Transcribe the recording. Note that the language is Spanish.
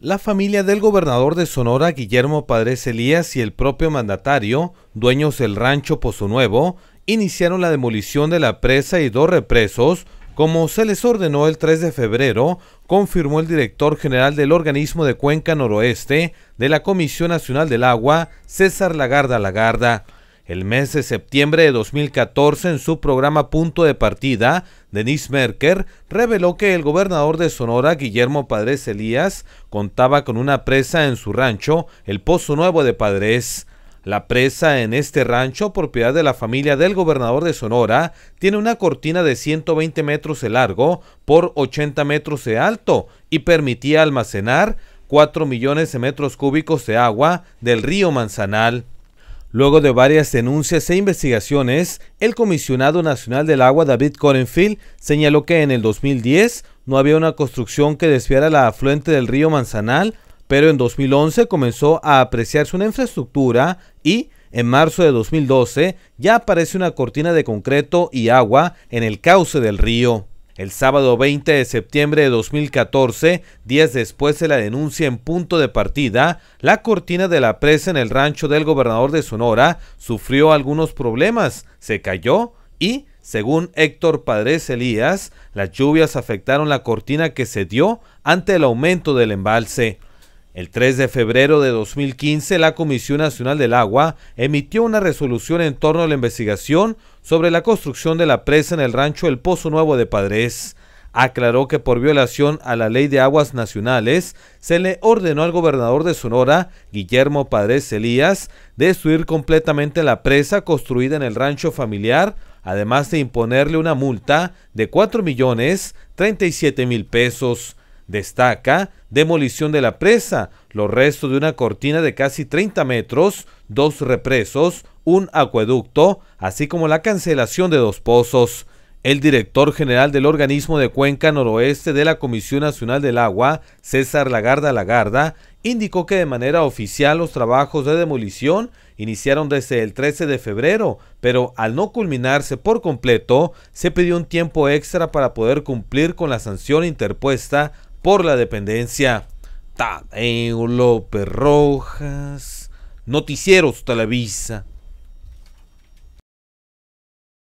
La familia del gobernador de Sonora, Guillermo Padres Elías, y el propio mandatario, dueños del rancho Pozo Nuevo, iniciaron la demolición de la presa y dos represos, como se les ordenó el 3 de febrero, confirmó el director general del organismo de Cuenca Noroeste de la Comisión Nacional del Agua, César Lagarda Lagarda. El mes de septiembre de 2014, en su programa Punto de Partida, Denise Merker reveló que el gobernador de Sonora, Guillermo Padres Elías, contaba con una presa en su rancho, el Pozo Nuevo de Padres. La presa en este rancho, propiedad de la familia del gobernador de Sonora, tiene una cortina de 120 metros de largo por 80 metros de alto y permitía almacenar 4 millones de metros cúbicos de agua del río Manzanal. Luego de varias denuncias e investigaciones, el comisionado nacional del agua David Corenfield señaló que en el 2010 no había una construcción que desviara la afluente del río Manzanal, pero en 2011 comenzó a apreciarse una infraestructura y en marzo de 2012 ya aparece una cortina de concreto y agua en el cauce del río. El sábado 20 de septiembre de 2014, días después de la denuncia en punto de partida, la cortina de la presa en el rancho del gobernador de Sonora sufrió algunos problemas, se cayó y, según Héctor Padres Elías, las lluvias afectaron la cortina que se dio ante el aumento del embalse. El 3 de febrero de 2015, la Comisión Nacional del Agua emitió una resolución en torno a la investigación sobre la construcción de la presa en el rancho El Pozo Nuevo de Padres. Aclaró que por violación a la Ley de Aguas Nacionales, se le ordenó al gobernador de Sonora, Guillermo Padres Elías, destruir completamente la presa construida en el rancho familiar, además de imponerle una multa de 4 millones 37 mil pesos. Destaca demolición de la presa, los restos de una cortina de casi 30 metros, dos represos, un acueducto, así como la cancelación de dos pozos. El director general del organismo de Cuenca Noroeste de la Comisión Nacional del Agua, César Lagarda Lagarda, indicó que de manera oficial los trabajos de demolición iniciaron desde el 13 de febrero, pero al no culminarse por completo, se pidió un tiempo extra para poder cumplir con la sanción interpuesta por la dependencia Tadeo López Rojas, Noticieros Televisa.